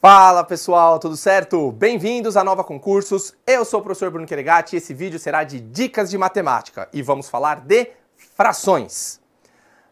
Fala pessoal, tudo certo? Bem-vindos a Nova Concursos. Eu sou o professor Bruno Queregatti e esse vídeo será de dicas de matemática e vamos falar de frações.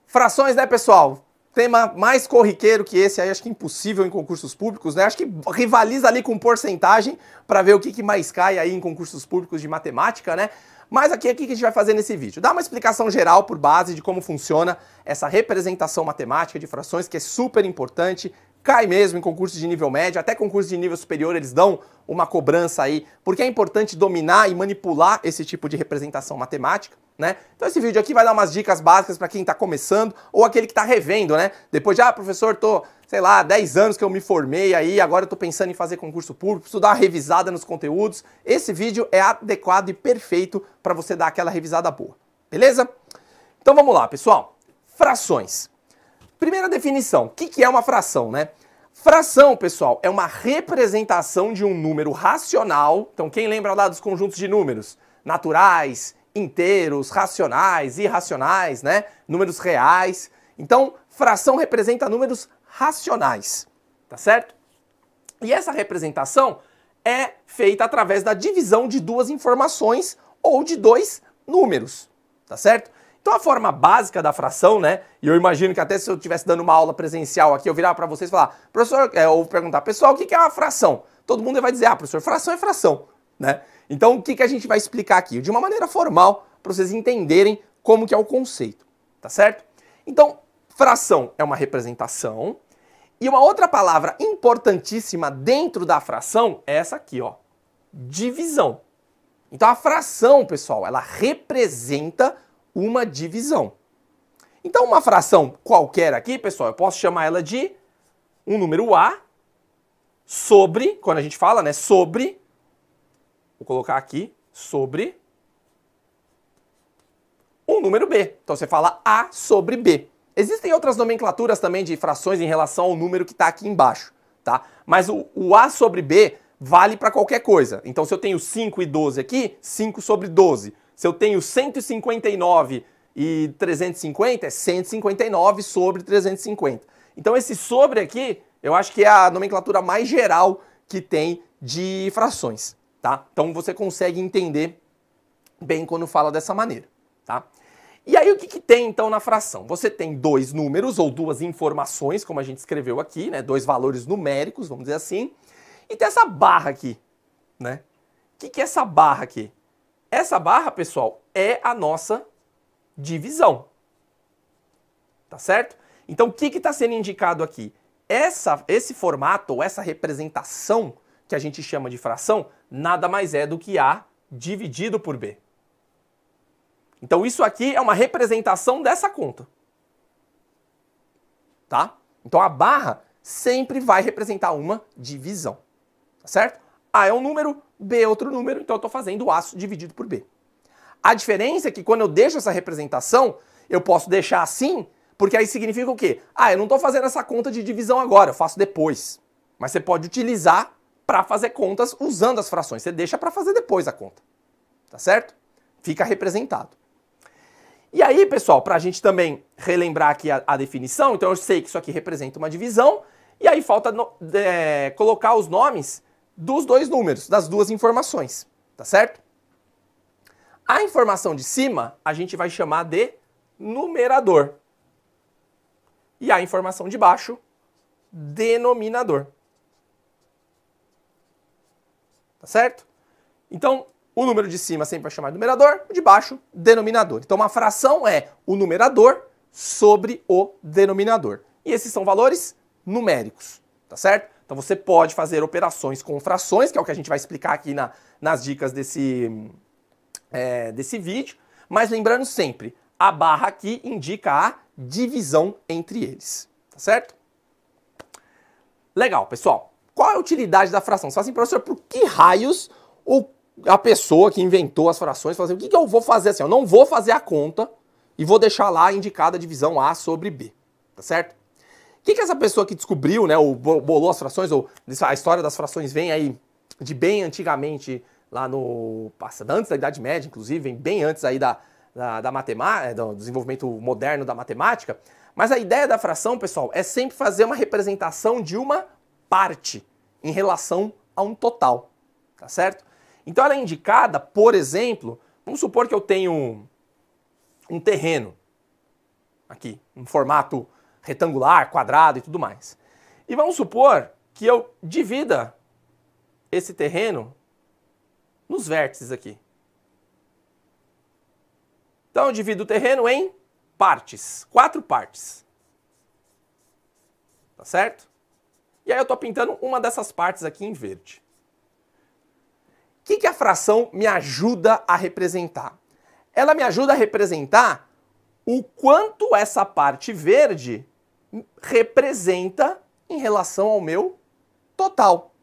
Frações, né, pessoal? Tema mais corriqueiro que esse aí, acho que impossível em concursos públicos, né? Acho que rivaliza ali com porcentagem para ver o que, que mais cai aí em concursos públicos de matemática, né? Mas aqui, aqui que a gente vai fazer nesse vídeo? Dar uma explicação geral por base de como funciona essa representação matemática de frações, que é super importante, cai mesmo em concurso de nível médio, até concurso de nível superior eles dão uma cobrança aí, porque é importante dominar e manipular esse tipo de representação matemática, né? Então esse vídeo aqui vai dar umas dicas básicas para quem está começando ou aquele que está revendo, né? Depois de, ah, professor, tô, sei lá, 10 anos que eu me formei aí, agora eu estou pensando em fazer concurso público, preciso dar uma revisada nos conteúdos. Esse vídeo é adequado e perfeito para você dar aquela revisada boa, beleza? Então vamos lá, pessoal. Frações. Primeira definição, o que, que é uma fração, né? Fração, pessoal, é uma representação de um número racional. Então, quem lembra lá dos conjuntos de números? Naturais, inteiros, racionais, irracionais, né? Números reais. Então, fração representa números racionais, tá certo? E essa representação é feita através da divisão de duas informações ou de dois números, tá certo? Então a forma básica da fração, né? E eu imagino que até se eu estivesse dando uma aula presencial aqui, eu virar para vocês e falar, professor, é, ou perguntar, pessoal, o que é uma fração? Todo mundo vai dizer, ah, professor, fração é fração, né? Então o que, que a gente vai explicar aqui? De uma maneira formal, para vocês entenderem como que é o conceito, tá certo? Então, fração é uma representação. E uma outra palavra importantíssima dentro da fração é essa aqui, ó, divisão. Então a fração, pessoal, ela representa uma divisão. Então, uma fração qualquer aqui, pessoal, eu posso chamar ela de um número A sobre, quando a gente fala, né, sobre, vou colocar aqui, sobre um número B. Então, você fala A sobre B. Existem outras nomenclaturas também de frações em relação ao número que está aqui embaixo, tá? Mas o, o A sobre B vale para qualquer coisa. Então, se eu tenho 5 e 12 aqui, 5 sobre 12. Se eu tenho 159 e 350, é 159 sobre 350. Então esse sobre aqui, eu acho que é a nomenclatura mais geral que tem de frações, tá? Então você consegue entender bem quando fala dessa maneira, tá? E aí o que, que tem então na fração? Você tem dois números ou duas informações, como a gente escreveu aqui, né? Dois valores numéricos, vamos dizer assim. E tem essa barra aqui, né? O que, que é essa barra aqui? Essa barra, pessoal, é a nossa divisão. Tá certo? Então, o que está sendo indicado aqui? Essa, esse formato ou essa representação que a gente chama de fração nada mais é do que A dividido por B. Então, isso aqui é uma representação dessa conta. Tá? Então, a barra sempre vai representar uma divisão. Tá certo? A é um número, B é outro número, então eu estou fazendo aço dividido por B. A diferença é que quando eu deixo essa representação, eu posso deixar assim, porque aí significa o quê? Ah, eu não estou fazendo essa conta de divisão agora, eu faço depois. Mas você pode utilizar para fazer contas usando as frações. Você deixa para fazer depois a conta. Tá certo? Fica representado. E aí, pessoal, para a gente também relembrar aqui a, a, definição, então eu sei que isso aqui representa uma divisão, e aí falta no, é, colocar os nomes dos dois números, das duas informações, tá certo? A informação de cima a gente vai chamar de numerador. E a informação de baixo, denominador. Tá certo? Então, o número de cima sempre vai chamar de numerador, o de baixo, denominador. Então, uma fração é o numerador sobre o denominador. E esses são valores numéricos, tá certo? Então você pode fazer operações com frações, que é o que a gente vai explicar aqui na, nas dicas desse, é, desse vídeo. Mas lembrando sempre, a barra aqui indica a divisão entre eles, tá certo? Legal, pessoal. Qual é a utilidade da fração? Você fala assim, professor, por que raios o, a pessoa que inventou as frações fala assim, o que, que eu vou fazer assim? Eu não vou fazer a conta e vou deixar lá indicada a divisão A sobre B, tá certo? que, que essa pessoa que descobriu, né, ou bolou as frações, ou a história das frações vem aí de bem antigamente, lá no. antes da Idade Média, inclusive, vem bem antes aí da, da, da matemática, é, do desenvolvimento moderno da matemática. Mas a ideia da fração, pessoal, é sempre fazer uma representação de uma parte em relação a um total, tá certo? Então ela é indicada, por exemplo, vamos supor que eu tenho um, um terreno aqui, um formato retangular, quadrado e tudo mais. E vamos supor que eu divida esse terreno nos vértices aqui. Então eu divido o terreno em partes, quatro partes. Tá certo? E aí eu estou pintando uma dessas partes aqui em verde. O que, que a fração me ajuda a representar? Ela me ajuda a representar o quanto essa parte verde representa em relação ao meu total.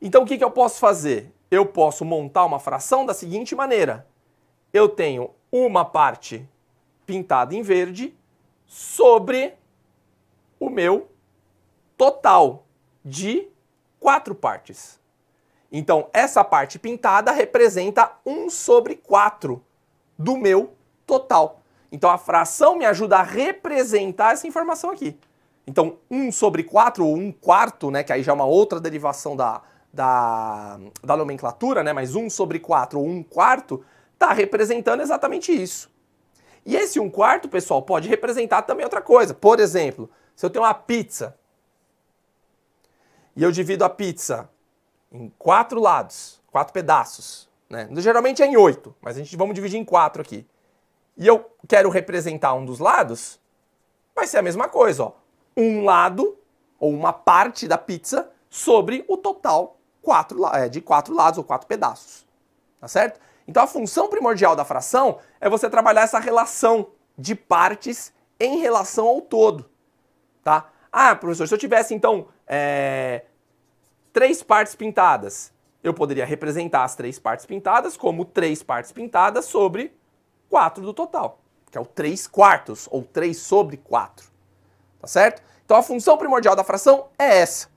Então o que, que eu posso fazer? Eu posso montar uma fração da seguinte maneira: eu tenho uma parte pintada em verde sobre o meu total de quatro partes. Então, essa parte pintada representa 1 sobre 4 do meu total. Então a fração me ajuda a representar essa informação aqui. Então 1 sobre 4 ou 1 quarto, né, que aí já é uma outra derivação da, da, da nomenclatura, né, mas 1 sobre 4 ou 1 quarto está representando exatamente isso. E esse 1 quarto, pessoal, pode representar também outra coisa. Por exemplo, se eu tenho uma pizza e eu divido a pizza em quatro lados, quatro pedaços, né? Geralmente é em oito, mas a gente vamos dividir em quatro aqui e eu quero representar um dos lados, vai ser a mesma coisa, ó. Um lado, ou uma parte da pizza, sobre o total quatro, é, de quatro lados ou quatro pedaços. Tá certo? Então a função primordial da fração é você trabalhar essa relação de partes em relação ao todo. Tá? Ah, professor, se eu tivesse então é, três partes pintadas, eu poderia representar as três partes pintadas como três partes pintadas sobre 4 do total, que é o 3 quartos, ou 3 sobre 4. Tá certo? Então a função primordial da fração é essa.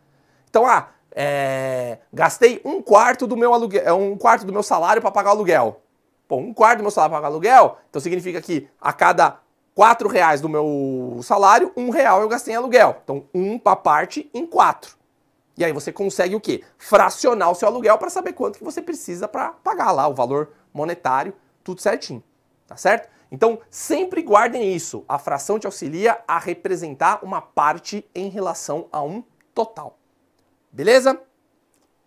Então, ah, é... gastei um quarto do meu aluguel, é um quarto do meu salário para pagar o aluguel. bom um quarto do meu salário para pagar aluguel, então significa que a cada 4 reais do meu salário, um real eu gastei em aluguel. Então, um para parte em 4. E aí você consegue o quê? Fracionar o seu aluguel para saber quanto que você precisa para pagar lá o valor monetário, tudo certinho tá certo? Então, sempre guardem isso. A fração te auxilia a representar uma parte em relação a um total. Beleza?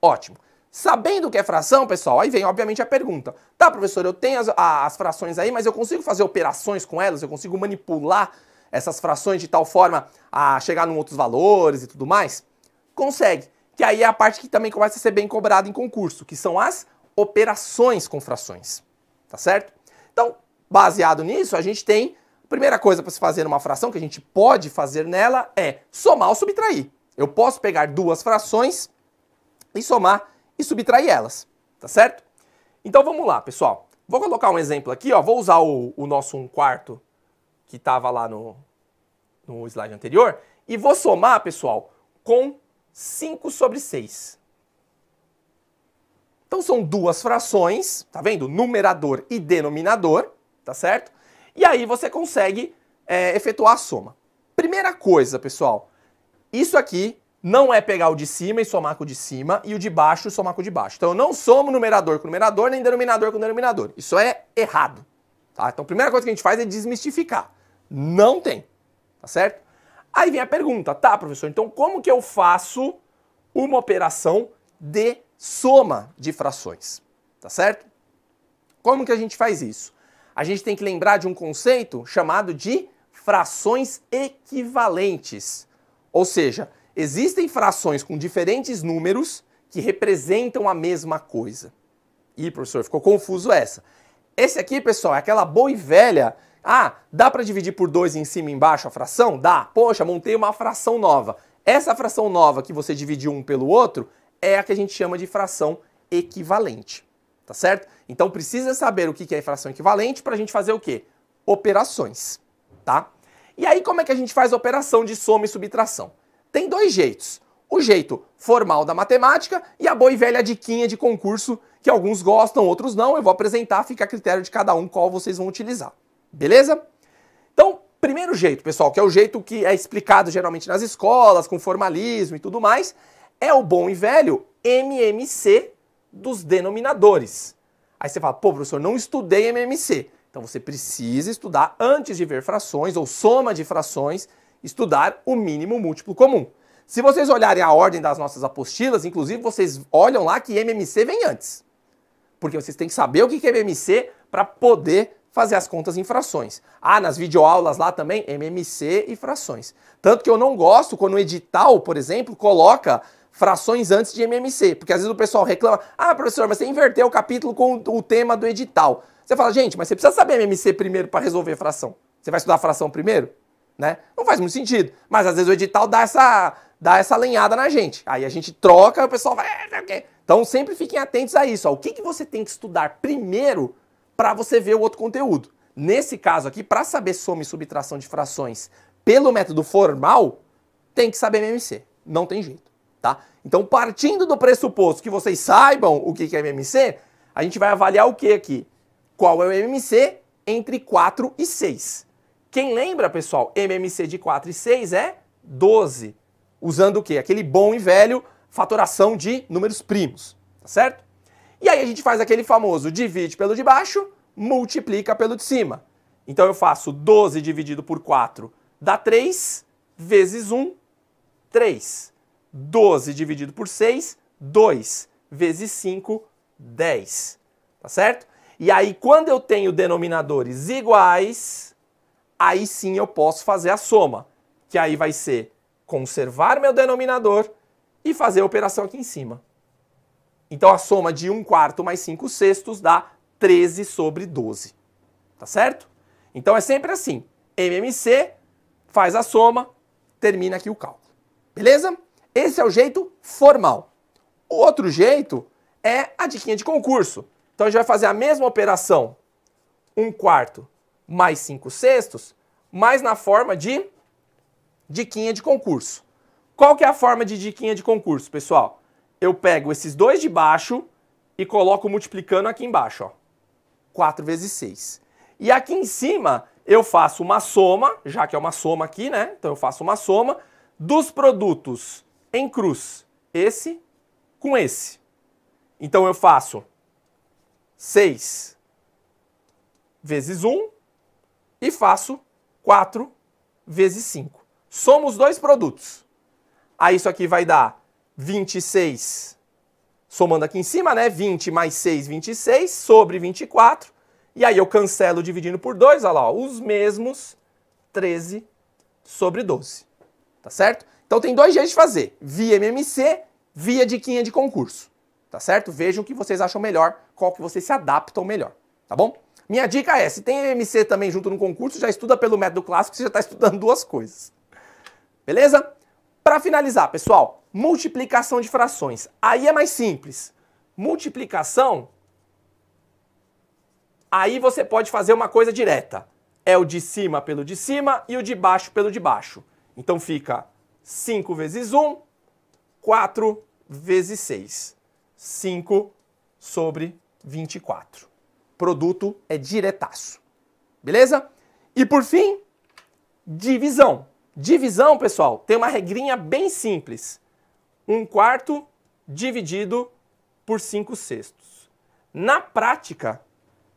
Ótimo. Sabendo o que é fração, pessoal, aí vem obviamente a pergunta. Tá, professor, eu tenho as, as frações aí, mas eu consigo fazer operações com elas? Eu consigo manipular essas frações de tal forma a chegar em outros valores e tudo mais? Consegue. Que aí é a parte que também começa a ser bem cobrada em concurso, que são as operações com frações. Tá certo? Baseado nisso, a gente tem. A primeira coisa para se fazer numa fração que a gente pode fazer nela é somar ou subtrair. Eu posso pegar duas frações e somar e subtrair elas, tá certo? Então vamos lá, pessoal. Vou colocar um exemplo aqui, ó. Vou usar o, o nosso 1 quarto que estava lá no, no slide anterior e vou somar, pessoal, com 5 sobre 6. Então são duas frações, tá vendo? Numerador e denominador tá certo? E aí você consegue é, efetuar a soma. Primeira coisa, pessoal, isso aqui não é pegar o de cima e somar com o de cima e o de baixo e somar com o de baixo. Então eu não somo numerador com numerador nem denominador com denominador. Isso é errado, tá? Então a primeira coisa que a gente faz é desmistificar. Não tem, tá certo? Aí vem a pergunta, tá, professor, então como que eu faço uma operação de soma de frações, tá certo? Como que a gente faz isso? a gente tem que lembrar de um conceito chamado de frações equivalentes. Ou seja, existem frações com diferentes números que representam a mesma coisa. Ih, professor, ficou confuso essa. Esse aqui, pessoal, é aquela boa e velha. Ah, dá para dividir por 2 em cima e embaixo a fração? Dá. Poxa, montei uma fração nova. Essa fração nova que você dividiu um pelo outro é a que a gente chama de fração equivalente tá certo? Então precisa saber o que é fração equivalente para a gente fazer o quê? Operações, tá? E aí como é que a gente faz a operação de soma e subtração? Tem dois jeitos. O jeito formal da matemática e a boa e velha diquinha de concurso que alguns gostam, outros não. Eu vou apresentar, fica a critério de cada um qual vocês vão utilizar. Beleza? Então, primeiro jeito, pessoal, que é o jeito que é explicado geralmente nas escolas, com formalismo e tudo mais, é o bom e velho MMC dos denominadores. Aí você fala, pô, professor, não estudei MMC. Então você precisa estudar antes de ver frações ou soma de frações, estudar o mínimo múltiplo comum. Se vocês olharem a ordem das nossas apostilas, inclusive vocês olham lá que MMC vem antes. Porque vocês têm que saber o que é MMC para poder fazer as contas em frações. Ah, nas videoaulas lá também, MMC e frações. Tanto que eu não gosto quando o edital, por exemplo, coloca frações antes de MMC, porque às vezes o pessoal reclama: ah, professor, mas você inverteu o capítulo com o tema do edital. Você fala, gente, mas você precisa saber MMC primeiro para resolver fração. Você vai estudar fração primeiro? Né? Não faz muito sentido. Mas às vezes o edital dá essa, dá essa lenhada na gente. Aí a gente troca e o pessoal vai. É, então sempre fiquem atentos a isso. Ó. O que, que você tem que estudar primeiro para você ver o outro conteúdo? Nesse caso aqui, para saber soma e subtração de frações pelo método formal, tem que saber MMC. Não tem jeito tá? Então, partindo do pressuposto que vocês saibam o que é MMC, a gente vai avaliar o que aqui? Qual é o MMC entre 4 e 6. Quem lembra, pessoal, MMC de 4 e 6 é 12, usando o que? Aquele bom e velho fatoração de números primos, tá certo? E aí a gente faz aquele famoso divide pelo de baixo, multiplica pelo de cima. Então eu faço 12 dividido por 4 dá 3, vezes 1, 3. 12 dividido por 6, 2. Vezes 5, 10. Tá certo? E aí, quando eu tenho denominadores iguais, aí sim eu posso fazer a soma. Que aí vai ser conservar meu denominador e fazer a operação aqui em cima. Então a soma de 1 quarto mais 5 sextos dá 13 sobre 12. Tá certo? Então é sempre assim. MMC faz a soma, termina aqui o cálculo. Beleza? Esse é o jeito formal. O outro jeito é a diquinha de concurso. Então a gente vai fazer a mesma operação, 1 um quarto mais 5 sextos, mas na forma de diquinha de concurso. Qual que é a forma de diquinha de concurso, pessoal? Eu pego esses dois de baixo e coloco multiplicando aqui embaixo, ó. 4 vezes 6. E aqui em cima eu faço uma soma, já que é uma soma aqui, né? Então eu faço uma soma dos produtos em cruz. Esse com esse. Então eu faço 6 vezes 1 e faço 4 vezes 5. Soma os dois produtos. Aí isso aqui vai dar 26, somando aqui em cima, né? 20 mais 6, 26, sobre 24. E aí eu cancelo dividindo por 2, olha lá, ó, os mesmos 13 sobre 12. Tá certo? Então tem dois jeitos de fazer: via MMC, via diquinha de concurso. Tá certo? Vejam o que vocês acham melhor, qual que vocês se adaptam melhor, tá bom? Minha dica é, se tem MMC também junto no concurso, já estuda pelo método clássico, você já está estudando duas coisas. Beleza? Para finalizar, pessoal, multiplicação de frações. Aí é mais simples. Multiplicação, aí você pode fazer uma coisa direta. É o de cima pelo de cima e o de baixo pelo de baixo. Então fica 5 vezes 1, 4 vezes 6. 5 sobre 24. Produto é diretaço. Beleza? E por fim, divisão. Divisão, pessoal, tem uma regrinha bem simples. 1 quarto dividido por 5 sextos. Na prática,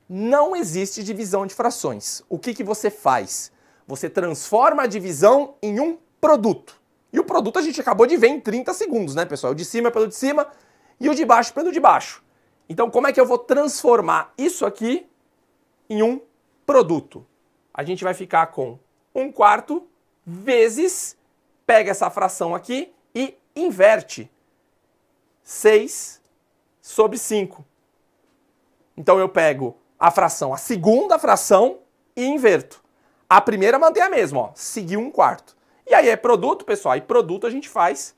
não existe divisão de frações. O que, que você faz? Você transforma a divisão em um produto. E o produto a gente acabou de ver em 30 segundos, né, pessoal? O de cima pelo de cima e o de baixo pelo de baixo. Então, como é que eu vou transformar isso aqui em um produto? A gente vai ficar com um quarto vezes, pega essa fração aqui e inverte. 6 sobre 5. Então eu pego a fração, a segunda fração e inverto. A primeira mantém a mesma, ó, seguiu um quarto. E aí é produto, pessoal, e produto a gente faz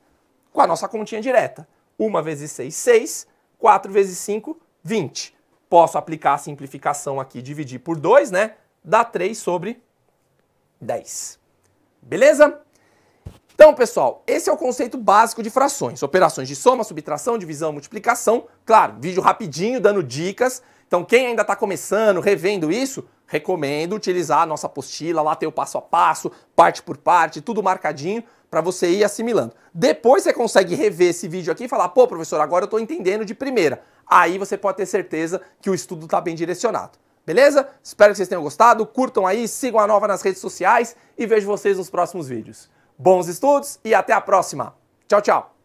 com a nossa continha direta. 1 vezes 6, 6. 4 vezes 5, 20. Posso aplicar a simplificação aqui, dividir por 2, né? Dá 3 sobre 10. Beleza? Então, pessoal, esse é o conceito básico de frações. Operações de soma, subtração, divisão, multiplicação. Claro, vídeo rapidinho, dando dicas. Então, quem ainda está começando, revendo isso, recomendo utilizar a nossa apostila, lá tem o passo a passo, parte por parte, tudo marcadinho para você ir assimilando. Depois você consegue rever esse vídeo aqui e falar: "Pô, professor, agora eu estou entendendo de primeira". Aí você pode ter certeza que o estudo está bem direcionado. Beleza? Espero que vocês tenham gostado. Curtam aí, sigam a Nova nas redes sociais e vejo vocês nos próximos vídeos. Bons estudos e até a próxima. Tchau, tchau.